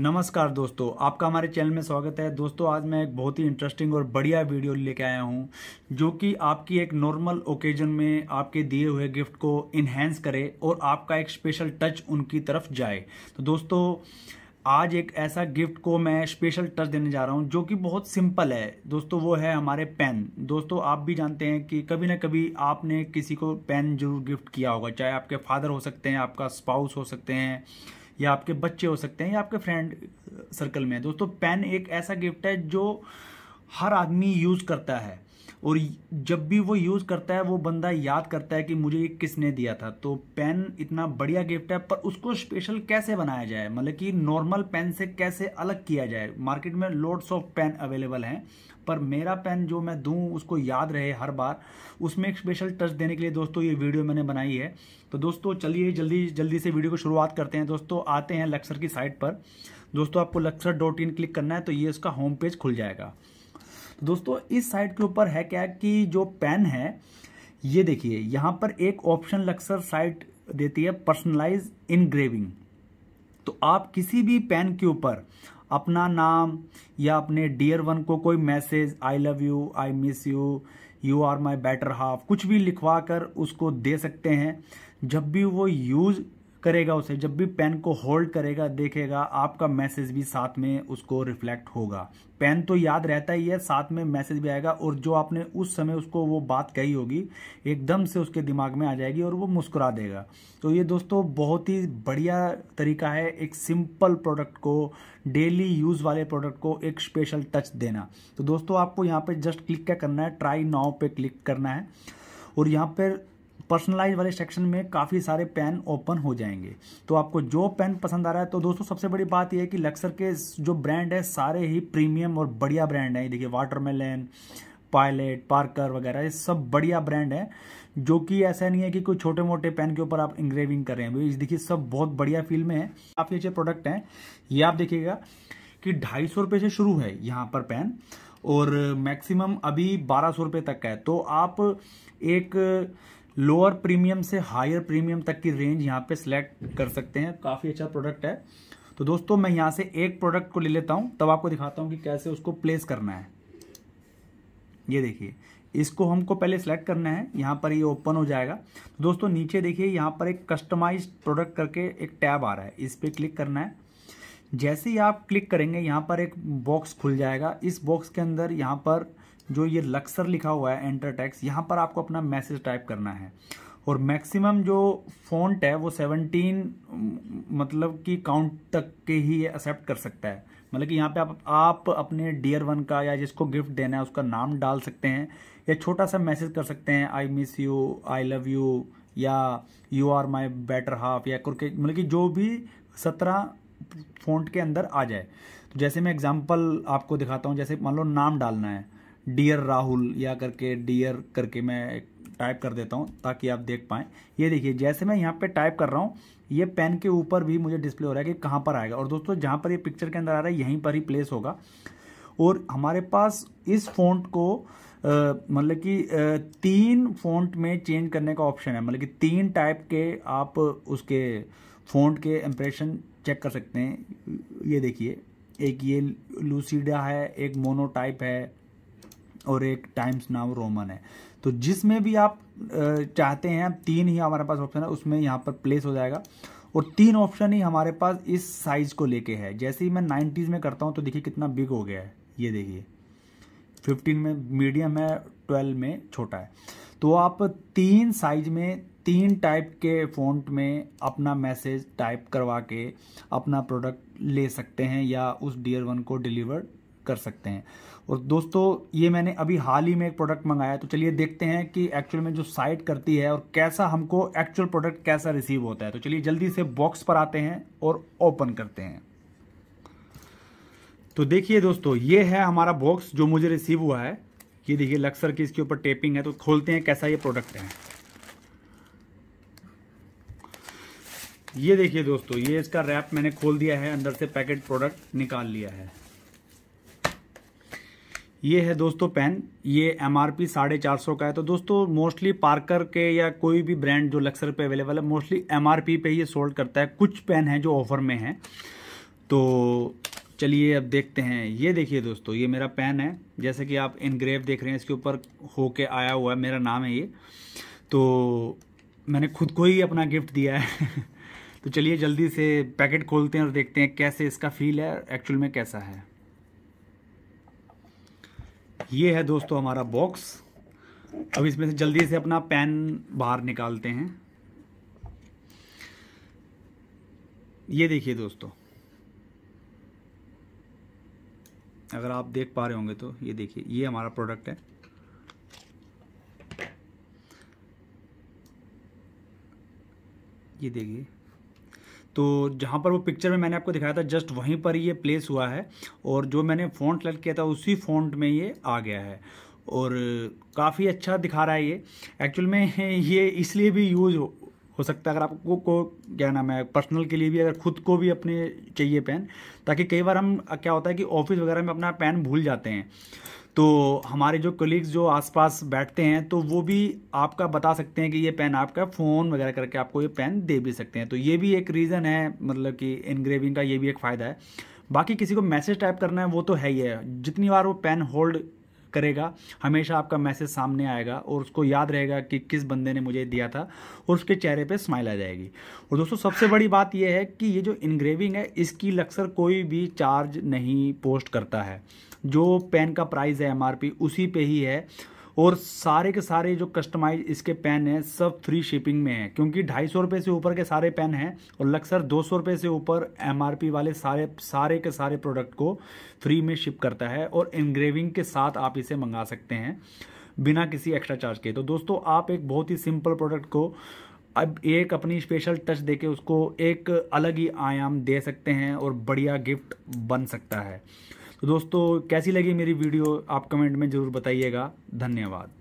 नमस्कार दोस्तों आपका हमारे चैनल में स्वागत है दोस्तों आज मैं एक बहुत ही इंटरेस्टिंग और बढ़िया वीडियो लेके आया हूँ जो कि आपकी एक नॉर्मल ओकेजन में आपके दिए हुए गिफ्ट को इन्हेंस करे और आपका एक स्पेशल टच उनकी तरफ जाए तो दोस्तों आज एक ऐसा गिफ्ट को मैं स्पेशल टच देने जा रहा हूँ जो कि बहुत सिंपल है दोस्तों वो है हमारे पेन दोस्तों आप भी जानते हैं कि कभी ना कभी आपने किसी को पेन जरूर गिफ्ट किया होगा चाहे आपके फादर हो सकते हैं आपका स्पाउस हो सकते हैं या आपके बच्चे हो सकते हैं या आपके फ्रेंड सर्कल में दोस्तों पेन एक ऐसा गिफ्ट है जो हर आदमी यूज़ करता है और जब भी वो यूज़ करता है वो बंदा याद करता है कि मुझे ये किसने दिया था तो पेन इतना बढ़िया गिफ्ट है पर उसको स्पेशल कैसे बनाया जाए मतलब कि नॉर्मल पेन से कैसे अलग किया जाए मार्केट में लोड्स ऑफ पेन अवेलेबल हैं पर मेरा पेन जो मैं दूं उसको याद रहे हर बार उसमें एक स्पेशल टच देने के लिए दोस्तों ये वीडियो मैंने बनाई है तो दोस्तों चलिए जल्दी जल्दी से वीडियो को शुरुआत करते हैं दोस्तों आते हैं लक्सर की साइट पर दोस्तों आपको लक्सर डॉट इन क्लिक करना है तो ये इसका होम पेज खुल जाएगा दोस्तों इस साइट के ऊपर है क्या कि जो पेन है ये देखिए यहाँ पर एक ऑप्शन लक्सर साइट देती है पर्सनलाइज इनग्रेविंग तो आप किसी भी पेन के ऊपर अपना नाम या अपने डियर वन को कोई message I love you I miss you you are my better half कुछ भी लिखवा कर उसको दे सकते हैं जब भी वो यूज करेगा उसे जब भी पेन को होल्ड करेगा देखेगा आपका मैसेज भी साथ में उसको रिफ्लेक्ट होगा पेन तो याद रहता ही है साथ में मैसेज भी आएगा और जो आपने उस समय उसको वो बात कही होगी एकदम से उसके दिमाग में आ जाएगी और वो मुस्कुरा देगा तो ये दोस्तों बहुत ही बढ़िया तरीका है एक सिंपल प्रोडक्ट को डेली यूज़ वाले प्रोडक्ट को एक स्पेशल टच देना तो दोस्तों आपको यहाँ पर जस्ट क्लिक क्या करना है ट्राई नाव पे क्लिक करना है और यहाँ पर पर्सनलाइज वाले सेक्शन में काफ़ी सारे पेन ओपन हो जाएंगे तो आपको जो पेन पसंद आ रहा है तो दोस्तों सबसे बड़ी बात यह है कि लक्सर के जो ब्रांड है सारे ही प्रीमियम और बढ़िया ब्रांड है देखिए वाटरमेलन पायलट पार्कर वगैरह ये सब बढ़िया ब्रांड है जो कि ऐसा नहीं है कि कोई छोटे मोटे पेन के ऊपर आप इंग्रेविंग कर रहे हैं भाई देखिए सब बहुत बढ़िया फील्ड में है काफ़ी अच्छे प्रोडक्ट हैं ये आप देखिएगा कि ढाई सौ रुपये से शुरू है यहाँ पर पेन और मैक्सिमम अभी बारह सौ रुपये तक का है तो आप एक लोअर प्रीमियम से हायर प्रीमियम तक की रेंज यहाँ पे सिलेक्ट कर सकते हैं काफ़ी अच्छा प्रोडक्ट है तो दोस्तों मैं यहाँ से एक प्रोडक्ट को ले लेता हूँ तब आपको दिखाता हूँ कि कैसे उसको प्लेस करना है ये देखिए इसको हमको पहले सेलेक्ट करना है यहाँ पर ये ओपन हो जाएगा तो दोस्तों नीचे देखिए यहाँ पर एक कस्टमाइज प्रोडक्ट करके एक टैब आ रहा है इस पर क्लिक करना है जैसे ही आप क्लिक करेंगे यहाँ पर एक बॉक्स खुल जाएगा इस बॉक्स के अंदर यहाँ पर जो ये लक्सर लिखा हुआ है एंटर टैक्स यहाँ पर आपको अपना मैसेज टाइप करना है और मैक्सिमम जो फॉन्ट है वो 17 मतलब कि काउंट तक के ही ये एक्सेप्ट कर सकता है मतलब कि यहाँ पे आप आप अपने डियर वन का या जिसको गिफ्ट देना है उसका नाम डाल सकते हैं या छोटा सा मैसेज कर सकते हैं I miss you I love you या you are my better half या करके मतलब कि जो भी सत्रह फॉन्ट के अंदर आ जाए तो जैसे मैं एग्जाम्पल आपको दिखाता हूँ जैसे मान लो नाम डालना है डियर राहुल या करके डियर करके मैं टाइप कर देता हूँ ताकि आप देख पाएँ ये देखिए जैसे मैं यहाँ पे टाइप कर रहा हूँ ये पेन के ऊपर भी मुझे डिस्प्ले हो रहा है कि कहाँ पर आएगा और दोस्तों जहाँ पर ये पिक्चर के अंदर आ रहा है यहीं पर ही प्लेस होगा और हमारे पास इस फोन को मतलब कि तीन फोन में चेंज करने का ऑप्शन है मतलब कि तीन टाइप के आप उसके फोन्ट के इम्प्रेशन चेक कर सकते हैं ये देखिए एक ये लूसीडा है एक मोनो टाइप है और एक टाइम्स नाउ रोमन है तो जिसमें भी आप चाहते हैं तीन ही हमारे पास ऑप्शन है उसमें यहाँ पर प्लेस हो जाएगा और तीन ऑप्शन ही हमारे पास इस साइज को लेके है जैसे ही मैं नाइन्टीज़ में करता हूँ तो देखिए कितना बिग हो गया है ये देखिए फिफ्टीन में मीडियम है ट्वेल्व में छोटा है तो आप तीन साइज में तीन टाइप के फ़ॉन्ट में अपना मैसेज टाइप करवा के अपना प्रोडक्ट ले सकते हैं या उस डियर वन को डिलीवर कर सकते हैं और दोस्तों ये मैंने अभी हाल ही में एक प्रोडक्ट मंगाया तो चलिए देखते हैं कि एक्चुअल में जो साइट करती है और कैसा हमको एक्चुअल प्रोडक्ट कैसा रिसीव होता है तो चलिए जल्दी से बॉक्स पर आते हैं और ओपन करते हैं तो देखिए दोस्तों ये है हमारा बॉक्स जो मुझे रिसीव हुआ है ये देखिए लक्सर की इसके ऊपर टेपिंग है तो खोलते हैं कैसा ये प्रोडक्ट है ये देखिए दोस्तों ये इसका रैप मैंने खोल दिया है अंदर से पैकेट प्रोडक्ट निकाल लिया है ये है दोस्तों पेन ये एम आर पी साढ़े चार सौ का है तो दोस्तों मोस्टली पार्कर के या कोई भी ब्रांड जो लक्सर पे अवेलेबल है मोस्टली एम आर पी पे ये सोल्ड करता है कुछ पेन है जो ऑफर में है तो चलिए अब देखते हैं ये देखिए दोस्तों ये मेरा पेन है जैसे कि आप इनग्रेव देख रहे हैं इसके ऊपर हो के आया हुआ है मेरा नाम है ये तो मैंने खुद को ही अपना गिफ्ट दिया है तो चलिए जल्दी से पैकेट खोलते हैं और देखते हैं कैसे इसका फील है एक्चुअल में कैसा है ये है दोस्तों हमारा बॉक्स अब इसमें से जल्दी से अपना पैन बाहर निकालते हैं ये देखिए दोस्तों अगर आप देख पा रहे होंगे तो ये देखिए ये हमारा प्रोडक्ट है ये देखिए तो जहाँ पर वो पिक्चर में मैंने आपको दिखाया था जस्ट वहीं पर ये प्लेस हुआ है और जो मैंने फ़ॉन्ट सेलेक्ट किया था उसी फ़ॉन्ट में ये आ गया है और काफ़ी अच्छा दिखा रहा है ये एक्चुअल में ये इसलिए भी यूज़ हो हो सकता है अगर आपको को क्या नाम है पर्सनल के लिए भी अगर खुद को भी अपने चाहिए पेन ताकि कई बार हम क्या होता है कि ऑफिस वगैरह में अपना पेन भूल जाते हैं तो हमारे जो कलीग्स जो आसपास बैठते हैं तो वो भी आपका बता सकते हैं कि ये पेन आपका फ़ोन वगैरह करके आपको ये पेन दे भी सकते हैं तो ये भी एक रीज़न है मतलब कि इनग्रेविंग का ये भी एक फ़ायदा है बाकी किसी को मैसेज टाइप करना है वो तो है ही है जितनी बार वो पेन होल्ड करेगा हमेशा आपका मैसेज सामने आएगा और उसको याद रहेगा कि किस बंदे ने मुझे दिया था और उसके चेहरे पे स्माइल आ जाएगी और दोस्तों सबसे बड़ी बात यह है कि ये जो इंग्रेविंग है इसकी लक्सर कोई भी चार्ज नहीं पोस्ट करता है जो पेन का प्राइस है एमआरपी उसी पे ही है और सारे के सारे जो कस्टमाइज इसके पेन हैं सब फ्री शिपिंग में हैं क्योंकि ढाई सौ रुपये से ऊपर के सारे पेन हैं और लक्सर दो सौ रुपये से ऊपर एमआरपी वाले सारे सारे के सारे प्रोडक्ट को फ्री में शिप करता है और इंग्रेविंग के साथ आप इसे मंगा सकते हैं बिना किसी एक्स्ट्रा चार्ज के तो दोस्तों आप एक बहुत ही सिंपल प्रोडक्ट को अब एक अपनी स्पेशल टच देके उसको एक अलग ही आयाम दे सकते हैं और बढ़िया गिफ्ट बन सकता है तो दोस्तों कैसी लगी मेरी वीडियो आप कमेंट में ज़रूर बताइएगा धन्यवाद